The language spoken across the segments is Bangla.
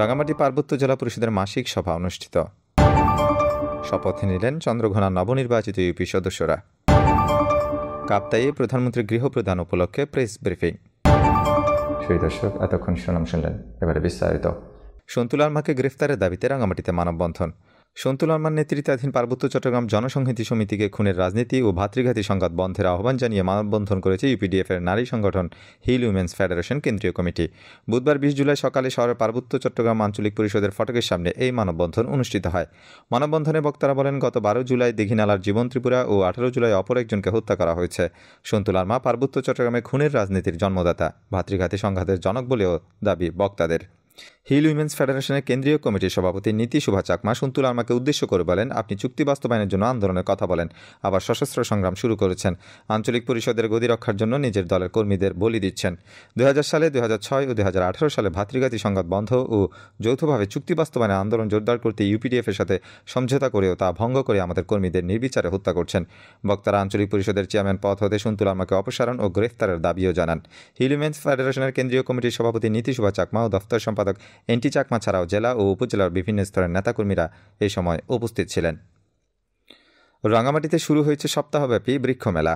রাঙামাটি পার্বত্য জেলা পরিষদের মাসিক সভা অনুষ্ঠিত শপথ নিলেন চন্দ্রঘোনা নবনির্বাচিত ইউপি সদস্যরা কাপ্তাইয়ে প্রধানমন্ত্রী গৃহপ্রধান উপলক্ষে প্রেস ব্রিফিং সেই দর্শক এতক্ষণ সুনাম শুনলেন এবারে বিস্তারিত সন্তুলার মাকে গ্রেফতারের দাবিতে রাঙামাটিতে মানববন্ধন সন্তুল আহমান নেতৃত্বাধীন পার্বত্য চট্টগ্রাম জনসংহতি সমিতিকে খুনের রাজনীতি ও ভাতৃঘাতী সংঘাত বন্ধের আহ্বান জানিয়ে মানববন্ধন করেছে ইউপিডিএফের নারী সংগঠন হিল উইমেন্স ফেডারেশন কেন্দ্রীয় কমিটি বুধবার বিশ জুলাই সকালে শহরের পার্বত্য চট্টগ্রাম আঞ্চলিক পরিষদের ফটকের সামনে এই মানববন্ধন অনুষ্ঠিত হয় মানববন্ধনে বক্তারা বলেন গত বারো জুলাই দীঘিনালার জীবন ত্রিপুরা ও আঠারো জুলাই অপর একজনকে হত্যা করা হয়েছে সন্তুল আর্মা পার্বত্য চট্টগ্রামে খুনের রাজনীতির জন্মদাতা ভাতৃঘাতী সংঘাতের জনক বলেও দাবি বক্তাদের হিল উইমেন্স ফেডারেশনের কেন্দ্রীয় কমিটির সভাপতি নীতি শুভা চাকমা সন্তুল আর্মাকে উদ্দেশ্য করে বলেন আপনি চুক্তি বাস্তবায়নের জন্য আন্দোলনের কথা বলেন আবার সশস্ত্র সংগ্রাম শুরু করেছেন আঞ্চলিক পরিষদের গতি রক্ষার জন্য নিজের দলের কর্মীদের বলি দিচ্ছেন দু সালে দু ছয় ও দু সালে ভাতৃঘাতী সংঘাত বন্ধ ও যৌথভাবে চুক্তি বাস্তবায়নের আন্দোলন জোরদার করতে ইউপিডিএফের সাথে সমঝোতা করেও তা ভঙ্গ করে আমাদের কর্মীদের নির্বিচারে হত্যা করছেন বক্তারা আঞ্চলিক পরিষদের চেয়ারম্যান পথ হতে সন্তুল আর্মাকে অপসারণ ও গ্রেফতারের দাবিও জানান হিল উইমেন্স ফেডারেশনের কেন্দ্রীয় কমিটির সভাপতি নীতি শুভা চাকমা ও দফতর সম্পাদক সম্পাদক এনটি চাকমা ছাড়াও জেলা ও উপজেলার বিভিন্ন স্তরের নেতাকর্মীরা এ সময় উপস্থিত ছিলেন রাঙামাটিতে শুরু হয়েছে সপ্তাহব্যাপী বৃক্ষমেলা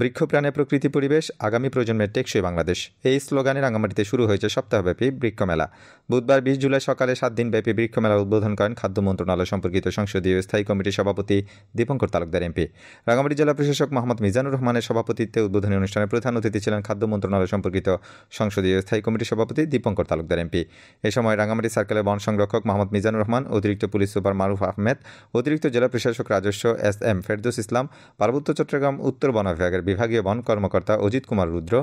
বৃক্ষপ্রাণে প্রকৃতি পরিবেশ আগামী প্রজন্মের টেকসই বাংলাদেশ এই স্লোগানে রাঙামাটিতে শুরু হয়েছে সপ্তাহব্যাপী বৃক্ষ মেলা বুধবার বিশ জুলাই সকালে সাত দিনব্যাপী মেলা উদ্বোধন করেন খাদ্য মন্ত্রণালয় সম্পর্কিত সংসদীয় স্থায়ী কমিটির সভাপতি দীপঙ্কর তালুকদার এমপি রাঙামাটি জেলা প্রশাসক মোহাম্মদ মিজানুর রহমানের সভাপতিত্বে উদ্বোধনী অনুষ্ঠানে প্রধান অতিথি ছিলেন খাদ্য মন্ত্রণালয় সম্পর্কিত সংসদীয় স্থায়ী কমিটির সভাপতি দীপঙ্কর তালুকদার এমপি এ সময় রাঙামাটি সার্কেলের বন সংরক্ষক মোহাম্মদ মিজানুর রহমান অতিরিক্ত পুলিশ সুপার মারুফ আহমেদ অতিরিক্ত জেলা প্রশাসক রাজস্ব এস এম ফেরদোস ইসলাম পার্বত্য চট্টগ্রাম উত্তর বন বিভাগের বিভাগের বিভাগীয় বন কর্মকর্তা অজিত কুমার রুদ্র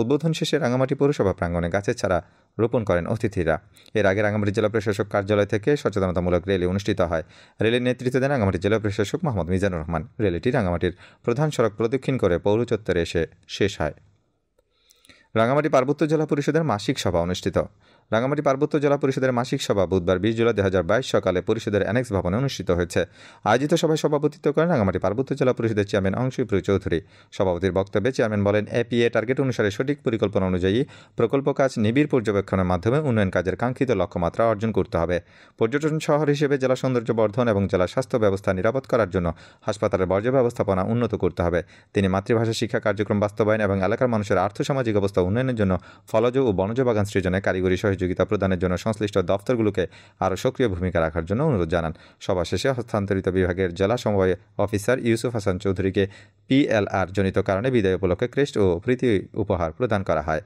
উদ্বোধন শেষে রাঙামাটি পৌরসভা প্রাঙ্গণে গাছের ছাড়া রোপণ করেন অতিথিরা এর আগে রাঙামাটি জেলা প্রশাসক কার্যালয় থেকে সচেতনতামূলক রেলি অনুষ্ঠিত হয় রেলের নেতৃত্ব দেন রাঙামাটি জেলা প্রশাসক মোহাম্মদ মিজানুর রহমান রেলিটি রাঙামাটির প্রধান সড়ক প্রদক্ষিণ করে পৌরচত্বরে এসে শেষ হয় রাঙামাটি পার্বত্য জেলা পরিষদের মাসিক সভা অনুষ্ঠিত রাঙামাটি পার্বত্য জেলা পরিষদের মাসিক সভা বুধবার বিশ জুলাই দু সকালে পরিষদের অ্যানেক্স ভবনে অনুষ্ঠিত হয়েছে আয়োজিত সভায় সভাপতিত্ব করেন রাঙামাটি পার্বত্য জেলা পরিষদের চেয়ারম্যান অংশীপ্রিয় চৌধুরী সভাপতির বক্তব্যে চেয়ারম্যান বলেন এপিএ টার্গেট অনুসারে সঠিক পরিকল্পনা অনুযায়ী প্রকল্প কাজ নিবিড় পর্যবেক্ষণের মাধ্যমে উন্নয়ন কাজের কাঙ্ক্ষিত লক্ষ্যমাত্রা অর্জন করতে হবে পর্যটন শহর হিসেবে জেলা সৌন্দর্য বর্ধন এবং জেলা স্বাস্থ্য ব্যবস্থা নিরাপদ করার জন্য হাসপাতালের বর্জ্য ব্যবস্থাপনা উন্নত করতে হবে তিনি মাতৃভাষা শিক্ষা কার্যক্রম বাস্তবায়ন এবং এলাকার মানুষের আর্থসামাজিক অবস্থা উন্নয়নের জন্য ফলজ ও বনজ বাগান সৃজনে কারিগরি সহযোগিতা প্রদানের জন্য সংশ্লিষ্ট দপ্তরগুলোকে আরও সক্রিয় ভূমিকা রাখার জন্য অনুরোধ জানান সভা শেষে হস্তান্তরিত বিভাগের জেলা সমবায় অফিসার ইউসুফ হাসান চৌধুরীকে পিএলআর জনিত কারণে বিদায় উপলক্ষে ক্রেস্ট ও প্রীতি উপহার প্রদান করা হয়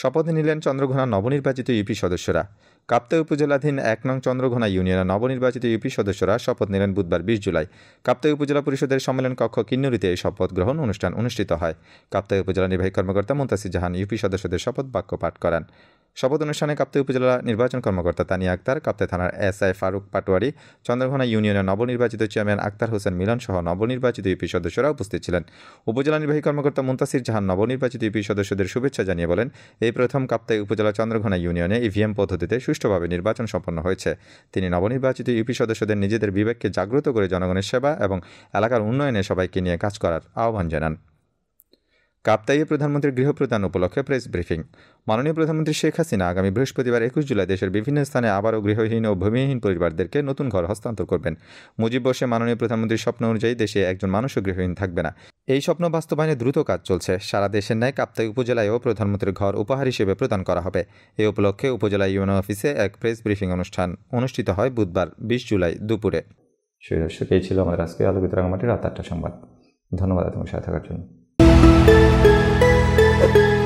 শপথ নিলেন চন্দ্রঘোনা নবনির্বাচিত ইউপি সদস্যরা কাপ্তা উপজেলাধীন এক নং চন্দ্রঘোনা ইউনিয়নের নবনির্বাচিত ইউপি সদস্যরা শপথ নিলেন বুধবার বিশ জুলাই কাপ্তাই উপজেলা পরিষদের সম্মেলন কক্ষ কিন্নুরিতে এই শপথ গ্রহণ অনুষ্ঠান অনুষ্ঠিত হয় কাপ্তাই উপজেলা নির্বাহী কর্মকর্তা মুন্তাসি জাহান ইউপি সদস্যদের শপথ বাক্য পাঠ করান শপথ অনুষ্ঠানে কাপ্তে উপজেলা নির্বাচন কর্মকর্তা তানি আক্তার কাপ্তে থানার এস আই ফারুক পাটোয়ারি চন্দ্রঘোনা ইউনিয়নের নবনির্বাচিত চেয়ারম্যান আক্তার হোসেন মিলন সহ নবনির্বাচিত ইউপি সদস্যরা উপস্থিত ছিলেন উপজেলা নির্বাহী কর্মকর্তা মুন্তাসির জাহান নবনির্বাচিত ইউপি সদস্যদের শুভেচ্ছা জানিয়ে বলেন এই প্রথম কাপ্তে উপজেলা চন্দ্রঘোনা ইউনিয়নে ইভিএম পদ্ধতিতে সুষ্ঠুভাবে নির্বাচন সম্পন্ন হয়েছে তিনি নবনির্বাচিত ইউপি সদস্যদের নিজেদের বিবেককে জাগ্রত করে জনগণের সেবা এবং এলাকার উন্নয়নে সবাইকে নিয়ে কাজ করার আহ্বান জানান কাপ্তাইয়ে প্রধানমন্ত্রীর গৃহপ্রদান উপলক্ষে প্রেস ব্রিফিং মাননীয় প্রধানমন্ত্রী শেখ হাসিনা আগামী বৃহস্পতিবার একুশ জুলাই দেশের বিভিন্ন স্থানে আবারও গৃহহীন ও ভূমিহীন পরিবারদেরকে নতুন ঘর হস্তান্তর করবেন মুজিব বর্ষে মাননীয় প্রধানমন্ত্রীর স্বপ্ন অনুযায়ী দেশে একজন মানুষও গৃহহীন থাকবে না এই স্বপ্ন বাস্তবায়নে দ্রুত কাজ চলছে সারা দেশের ন্যায় কাপ্তাই উপজেলায়ও প্রধানমন্ত্রীর ঘর উপহার হিসেবে প্রদান করা হবে এ উপলক্ষে উপজেলা ইউনো অফিসে এক প্রেস ব্রিফিং অনুষ্ঠান অনুষ্ঠিত হয় বুধবার বিশ জুলাই দুপুরে সেই দর্শক এই ছিল আমাদের আজকে আলোকিত রাঙামাটির রাত আটটা সংবাদ ধন্যবাদ আপনার সাথে থাকার জন্য Thank you.